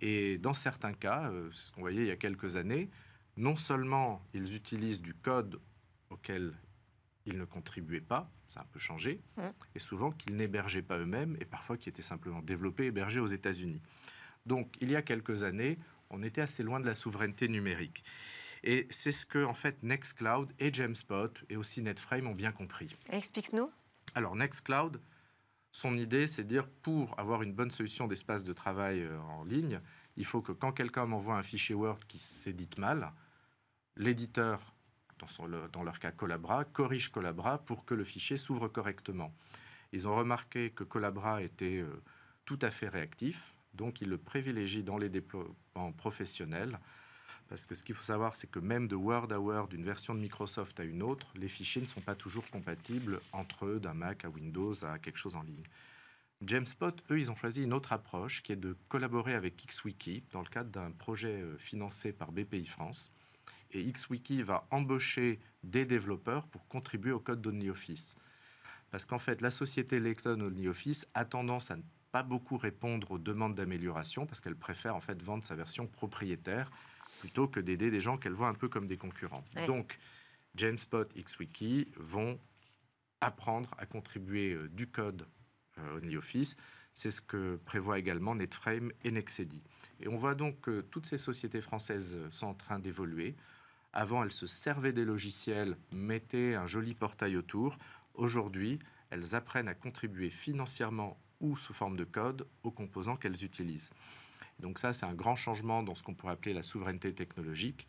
Speaker 3: Et dans certains cas, vous euh, ce qu'on voyait il y a quelques années, non seulement ils utilisent du code auquel ils ne contribuaient pas, ça a un peu changé, mmh. et souvent qu'ils n'hébergeaient pas eux-mêmes, et parfois qui étaient simplement développés, hébergés aux États-Unis. Donc, il y a quelques années, on était assez loin de la souveraineté numérique. Et c'est ce que, en fait, Nextcloud et Jamespot, et aussi Netframe ont bien compris. Explique-nous. Alors, Nextcloud, son idée, c'est de dire, pour avoir une bonne solution d'espace de travail euh, en ligne, il faut que quand quelqu'un m'envoie un fichier Word qui s'édite mal, l'éditeur dans, leur cas Colabra, corrige Colabra pour que le fichier s'ouvre correctement. Ils ont remarqué que Colabra était euh, tout à fait réactif, donc ils le privilégient dans les déploiements professionnels. Parce que ce qu'il faut savoir, c'est que même de Word à Word, d'une version de Microsoft à une autre, les fichiers ne sont pas toujours compatibles entre eux, d'un Mac à Windows à quelque chose en ligne. Jamespot, eux, ils ont choisi une autre approche qui est de collaborer avec XWiki dans le cadre d'un projet euh, financé par BPI France et XWiki va embaucher des développeurs pour contribuer au code d'OnlyOffice. Parce qu'en fait, la société Lecton OnlyOffice a tendance à ne pas beaucoup répondre aux demandes d'amélioration parce qu'elle préfère en fait vendre sa version propriétaire plutôt que d'aider des gens qu'elle voit un peu comme des concurrents. Donc, Jamespot, XWiki vont apprendre à contribuer euh, du code OnlyOffice. Euh, C'est ce que prévoit également Netframe et Nexedi. Et on voit donc que toutes ces sociétés françaises euh, sont en train d'évoluer. Avant, elles se servaient des logiciels, mettaient un joli portail autour. Aujourd'hui, elles apprennent à contribuer financièrement ou sous forme de code aux composants qu'elles utilisent. Donc ça, c'est un grand changement dans ce qu'on pourrait appeler la souveraineté technologique.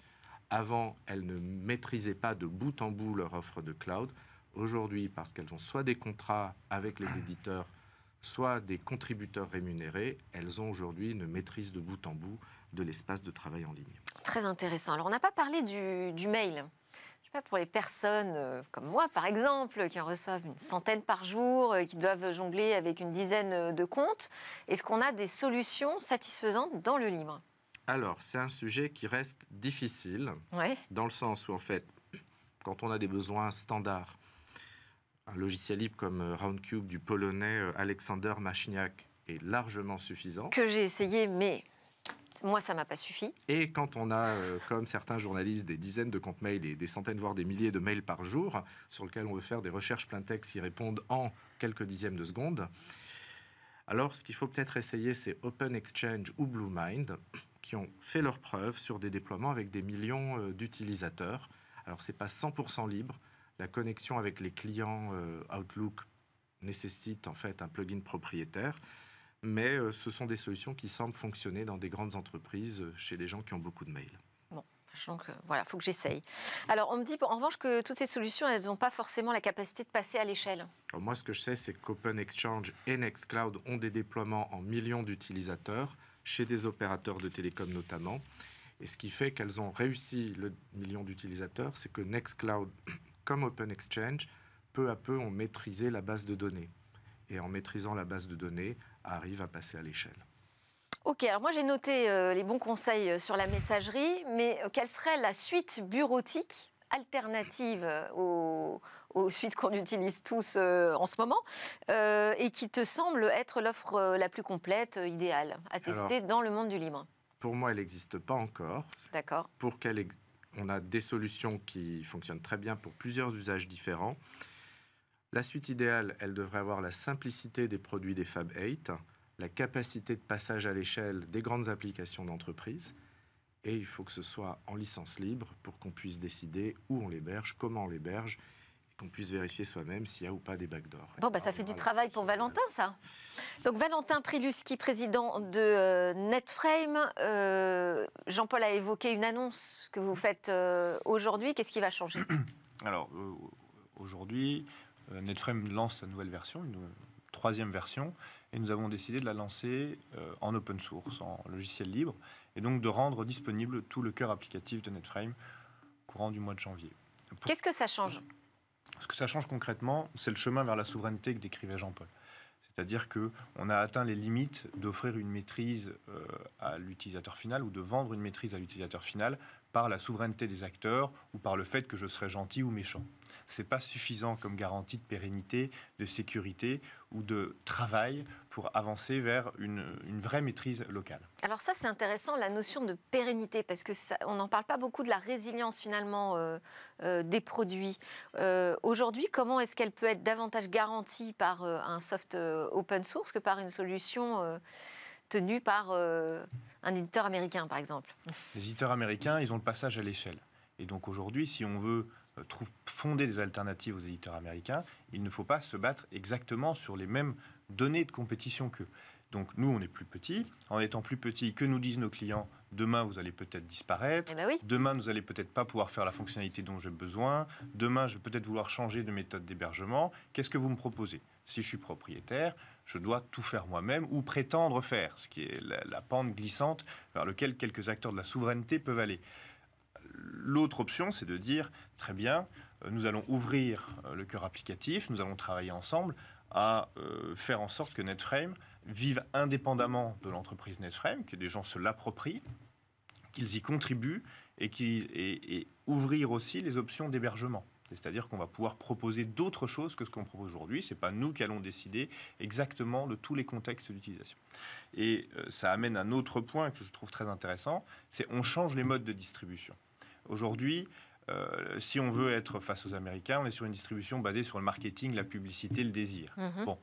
Speaker 3: Avant, elles ne maîtrisaient pas de bout en bout leur offre de cloud. Aujourd'hui, parce qu'elles ont soit des contrats avec les éditeurs, soit des contributeurs rémunérés, elles ont aujourd'hui une maîtrise de bout en bout de l'espace de travail en ligne.
Speaker 1: Très intéressant. Alors, on n'a pas parlé du, sais pas, pour les personnes euh, comme moi, par exemple, qui en reçoivent une centaine par jour, euh, qui doivent jongler avec une dizaine euh, de comptes. Est-ce qu'on a des solutions satisfaisantes dans le libre
Speaker 3: Alors, c'est un sujet qui reste difficile, ouais. dans le sens où, en fait, quand on a des besoins standards, un logiciel libre comme Roundcube du polonais Alexander Machniak est largement suffisant. Que
Speaker 1: j'ai essayé, mais moi, ça m'a pas suffi.
Speaker 3: Et quand on a, euh, comme certains journalistes, des dizaines de comptes mails et des centaines, voire des milliers de mails par jour, sur lesquels on veut faire des recherches plein texte qui répondent en quelques dixièmes de seconde, alors ce qu'il faut peut-être essayer, c'est Open Exchange ou Blue Mind, qui ont fait leurs preuves sur des déploiements avec des millions euh, d'utilisateurs. Alors, ce n'est pas 100% libre. La connexion avec les clients euh, Outlook nécessite en fait un plugin propriétaire mais euh, ce sont des solutions qui semblent fonctionner dans des grandes entreprises, euh, chez des gens qui ont beaucoup de mails.
Speaker 1: Bon, Donc voilà, il faut que j'essaye. Alors on me dit en revanche que toutes ces solutions, elles n'ont pas forcément la capacité de passer à l'échelle.
Speaker 3: Moi ce que je sais, c'est qu'Open Exchange et Nextcloud ont des déploiements en millions d'utilisateurs, chez des opérateurs de télécom notamment. Et ce qui fait qu'elles ont réussi le million d'utilisateurs, c'est que Nextcloud, (clears throat) comme Open Exchange, peu à peu ont maîtrisé la base de données. Et en maîtrisant la base de données, arrive à passer à l'échelle.
Speaker 1: Ok, alors moi j'ai noté euh, les bons conseils euh, sur la messagerie, mais euh, quelle serait la suite bureautique alternative aux, aux suites qu'on utilise tous en ce moment et qui te semble être l'offre la plus complète, idéale, à tester dans le monde du libre
Speaker 3: Pour moi, elle n'existe pas encore. D'accord. Pour qu'elle on a des solutions qui fonctionnent très bien pour plusieurs usages différents. La suite idéale, elle devrait avoir la simplicité des produits des Fab 8, la capacité de passage à l'échelle des grandes applications d'entreprise, et il faut que ce soit en licence libre pour qu'on puisse décider où on l'héberge, comment on l'héberge, et qu'on puisse vérifier soi-même s'il y a ou pas des backdoors.
Speaker 1: Bon, bah, ça fait du travail pour Valentin, ça. Donc Valentin Priluski, président de euh, Netframe, euh, Jean-Paul a évoqué une annonce que vous faites euh, aujourd'hui. Qu'est-ce qui va changer
Speaker 4: Alors, aujourd'hui, euh, Netframe lance sa nouvelle version, une troisième version, et nous avons décidé de la lancer euh, en open source, en logiciel libre, et donc de rendre disponible tout le cœur applicatif de Netframe courant du mois de janvier.
Speaker 1: Qu'est-ce que ça change
Speaker 4: Ce que ça change concrètement, c'est le chemin vers la souveraineté que décrivait Jean-Paul. C'est-à-dire que on a atteint les limites d'offrir une maîtrise euh, à l'utilisateur final ou de vendre une maîtrise à l'utilisateur final par la souveraineté des acteurs ou par le fait que je serai gentil ou méchant c'est pas suffisant comme garantie de pérennité, de sécurité ou de travail pour avancer vers une, vraie maîtrise locale.
Speaker 1: Alors ça, c'est intéressant, la notion de pérennité, parce que on n'en parle pas beaucoup de la résilience finalement euh, euh, des produits. Euh, aujourd'hui, comment est-ce qu'elle peut être davantage garantie par un soft open source que par une solution tenue par un éditeur américain, par
Speaker 4: exemple Les éditeurs américains, ils ont le passage à l'échelle. Et donc aujourd'hui, si on veut euh, fonder des alternatives aux éditeurs américains, il ne faut pas se battre exactement sur les mêmes données de compétition qu'eux. Donc nous, on est plus petit. En étant plus petit, que nous disent nos clients Demain, vous allez peut-être disparaître. Eh ben demain, vous allez peut-être pas pouvoir faire la fonctionnalité dont j'ai besoin. Demain, je vais peut-être vouloir changer de méthode d'hébergement. Qu'est-ce que vous me proposez Si je suis propriétaire, je dois tout faire moi-même ou prétendre faire, ce qui est la, la pente glissante vers laquelle quelques acteurs de la souveraineté peuvent aller. L'autre option, c'est de dire, très bien, euh, nous allons ouvrir euh, le cœur applicatif, nous allons travailler ensemble à euh, faire en sorte que NetFrame vive indépendamment de l'entreprise NetFrame, que des gens se l'approprient, qu'ils y contribuent et, ouvrir aussi les options d'hébergement. C'est-à-dire qu'on va pouvoir proposer d'autres choses que ce qu'on propose aujourd'hui. Ce n'est pas nous qui allons décider exactement de tous les contextes d'utilisation. Et ça amène un autre point que je trouve très intéressant, c'est on change les modes de distribution. Aujourd'hui, euh, si on veut être face aux Américains, on est sur une distribution basée sur le marketing, la publicité, le désir. Mhm. Bon,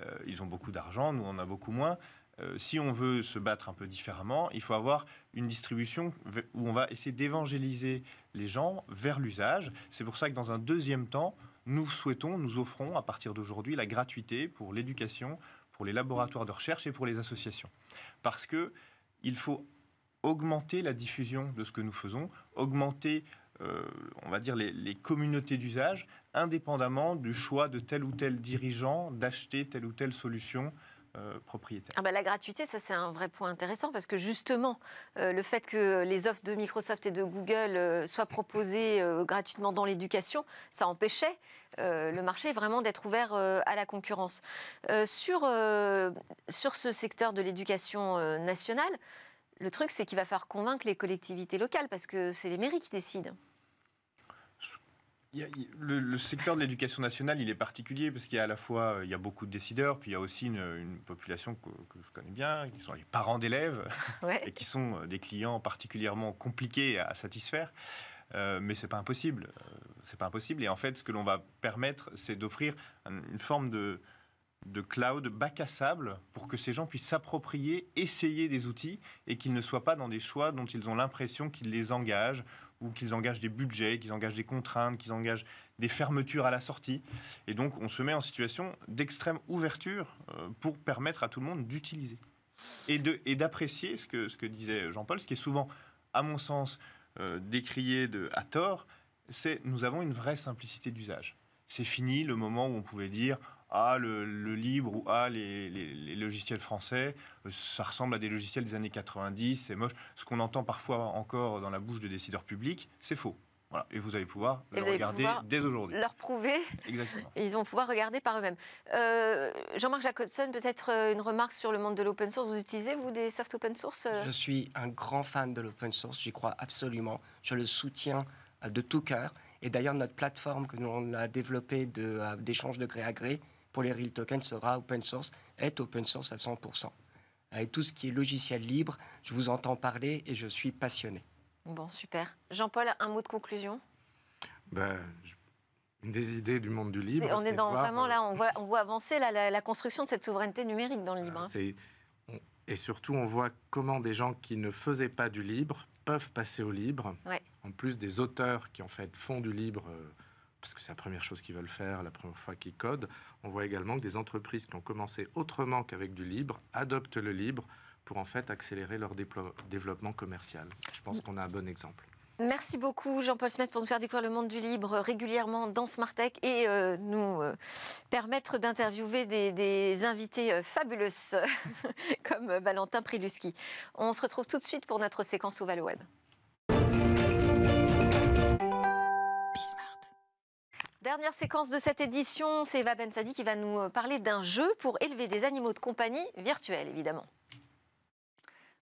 Speaker 4: euh, ils ont beaucoup d'argent, nous on a beaucoup moins. Euh, si on veut se battre un peu différemment, il faut avoir une distribution où on va essayer d'évangéliser les gens vers l'usage. C'est pour ça que dans un deuxième temps, nous souhaitons, nous offrons à partir d'aujourd'hui la gratuité pour l'éducation, pour les laboratoires de recherche et pour les associations. Parce que il faut augmenter la diffusion de ce que nous faisons, augmenter, euh, on va dire, les, communautés d'usage, indépendamment du choix de tel ou tel dirigeant d'acheter telle ou telle solution euh, propriétaire.
Speaker 1: Ah bah la gratuité, ça c'est un vrai point intéressant parce que justement, euh, le fait que les offres de Microsoft et de Google soient proposées gratuitement dans l'éducation, ça empêchait le marché vraiment d'être ouvert à la concurrence. sur, sur ce secteur de l'éducation nationale, le truc, c'est qu'il va falloir convaincre les collectivités locales, parce que c'est les mairies qui décident.
Speaker 4: Le, secteur de l'éducation nationale, il est particulier parce qu'il y a à la fois euh, il y a beaucoup de décideurs, puis il y a aussi une, population que, je connais bien, qui sont les parents d'élèves (laughs) et qui sont euh, des clients particulièrement compliqués à, satisfaire. Euh, mais c'est pas impossible, c'est pas impossible. Et en fait, ce que l'on va permettre, c'est d'offrir une forme de de cloud, bac à sable, pour que ces gens puissent s'approprier, essayer des outils et qu'ils ne soient pas dans des choix dont ils ont l'impression qu'ils les engagent ou qu'ils engagent des budgets, qu'ils engagent des contraintes, qu'ils engagent des fermetures à la sortie. Et donc on se met en situation d'extrême ouverture euh, pour permettre à tout le monde d'utiliser et d'apprécier ce, que, disait Jean-Paul, ce qui est souvent, à mon sens, euh, décrié de, à tort, c'est nous avons une vraie simplicité d'usage. C'est fini le moment où on pouvait dire ah, le, libre ou à les, logiciels français, euh, ça ressemble à des logiciels des années 90, c'est moche. Ce qu'on entend parfois encore dans la bouche de décideurs publics, c'est faux. Voilà. Et vous allez pouvoir le regarder dès aujourd'hui. Leur prouver. Exactement.
Speaker 1: Ils vont pouvoir regarder par eux-mêmes. Euh, Jean-Marc Jacobson, peut-être euh, une remarque sur le monde de l'open source. Vous utilisez, vous, des soft open source Je
Speaker 2: suis un grand fan de l'open source. J'y crois absolument. Je le soutiens de tout cœur. Et d'ailleurs, notre plateforme que nous on a développée d'échange de, de gré à gré pour les real tokens sera open source, est open source à 100%. Avec tout ce qui est logiciel libre, je vous entends parler et je suis
Speaker 3: passionné.
Speaker 1: Bon, super. Jean-Paul, un mot de conclusion
Speaker 3: ben, une des idées du monde du libre. on est, dans vraiment
Speaker 1: là, euh, on voit, on voit avancer la, construction de cette souveraineté numérique dans le libre.
Speaker 3: Hein. Ah, et surtout, on voit comment des gens qui ne faisaient pas du libre peuvent passer au libre. En plus des auteurs qui en fait font du libre. Euh, parce que c'est la première chose qu'ils veulent faire, la première fois qu'ils codent. On voit également que des entreprises qui ont commencé autrement qu'avec du libre adoptent le libre pour en fait accélérer leur développement commercial. Je pense qu'on a un bon exemple.
Speaker 1: Merci beaucoup Jean-Paul Smet pour nous faire découvrir le monde du libre régulièrement dans Smartech et euh, nous euh, permettre d'interviewer des, invités euh, fabuleuses fabuleux (laughs) comme Valentin Priluski. On se retrouve tout de suite pour notre séquence Valo Web. Dernière séquence de cette édition, c'est Eva Ben Sadi qui va nous euh, parler d'un jeu pour élever des animaux de compagnie virtuels, évidemment.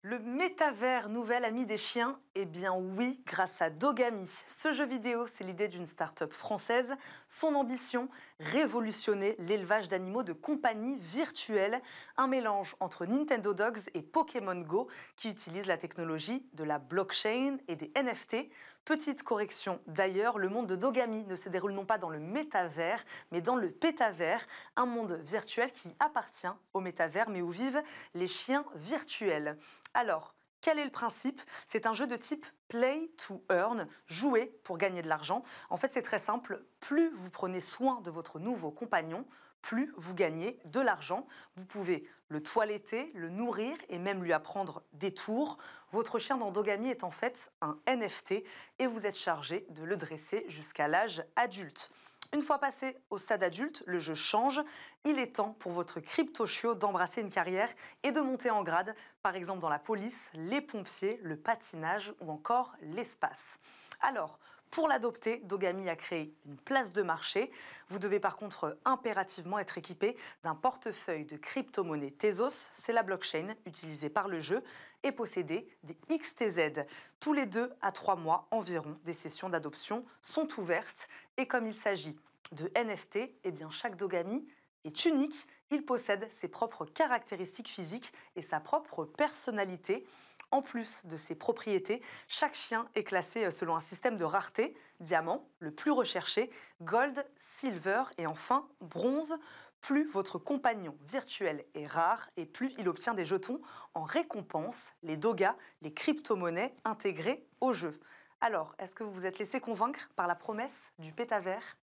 Speaker 5: Le métavers, nouvel ami des chiens Eh bien oui, grâce à Dogami. Ce jeu vidéo, c'est l'idée d'une start-up française. Son ambition, révolutionner l'élevage d'animaux de compagnie virtuelle, un mélange entre Nintendo Dogs et Pokémon Go qui utilise la technologie de la blockchain et des NFT Petite correction d'ailleurs, le monde de Dogami ne se déroule non pas dans le métavers, mais dans le pétavers, un monde virtuel qui appartient au métavers, mais où vivent les chiens virtuels. Alors, quel est le principe C'est un jeu de type play to earn, jouer pour gagner de l'argent. En fait, c'est très simple, plus vous prenez soin de votre nouveau compagnon, plus vous gagnez de l'argent. Vous pouvez le toiletter, le nourrir et même lui apprendre des tours. Votre chien d'endogamie est en fait un NFT et vous êtes chargé de le dresser jusqu'à l'âge adulte. Une fois passé au stade adulte, le jeu change. Il est temps pour votre crypto chiot d'embrasser une carrière et de monter en grade, par exemple dans la police, les pompiers, le patinage ou encore l'espace. Alors, pour l'adopter, Dogami a créé une place de marché. Vous devez par contre impérativement être équipé d'un portefeuille de crypto-monnaie Tezos, c'est la blockchain utilisée par le jeu, et posséder des XTZ. Tous les deux à trois mois environ, des sessions d'adoption sont ouvertes. Et comme il s'agit de NFT, eh bien chaque Dogami est unique. Il possède ses propres caractéristiques physiques et sa propre personnalité. En plus de ses propriétés, chaque chien est classé euh, selon un système de rareté, diamant, le plus recherché, gold, silver et enfin bronze. Plus votre compagnon virtuel est rare et plus il obtient des jetons en récompense, les dogas, les crypto-monnaies intégrées au jeu. Alors, est-ce que vous vous êtes laissé convaincre par la promesse du pétavert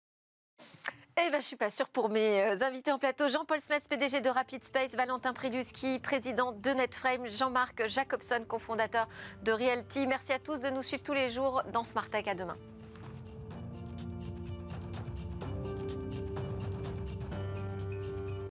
Speaker 1: et eh bien, je suis pas sûre pour mes euh, invités en plateau. Jean-Paul Smets, PDG de Rapid Space, Valentin Priluski, président de Netframe, Jean-Marc Jacobson, cofondateur de Realty. Merci à tous de nous suivre tous les jours dans Smart À demain.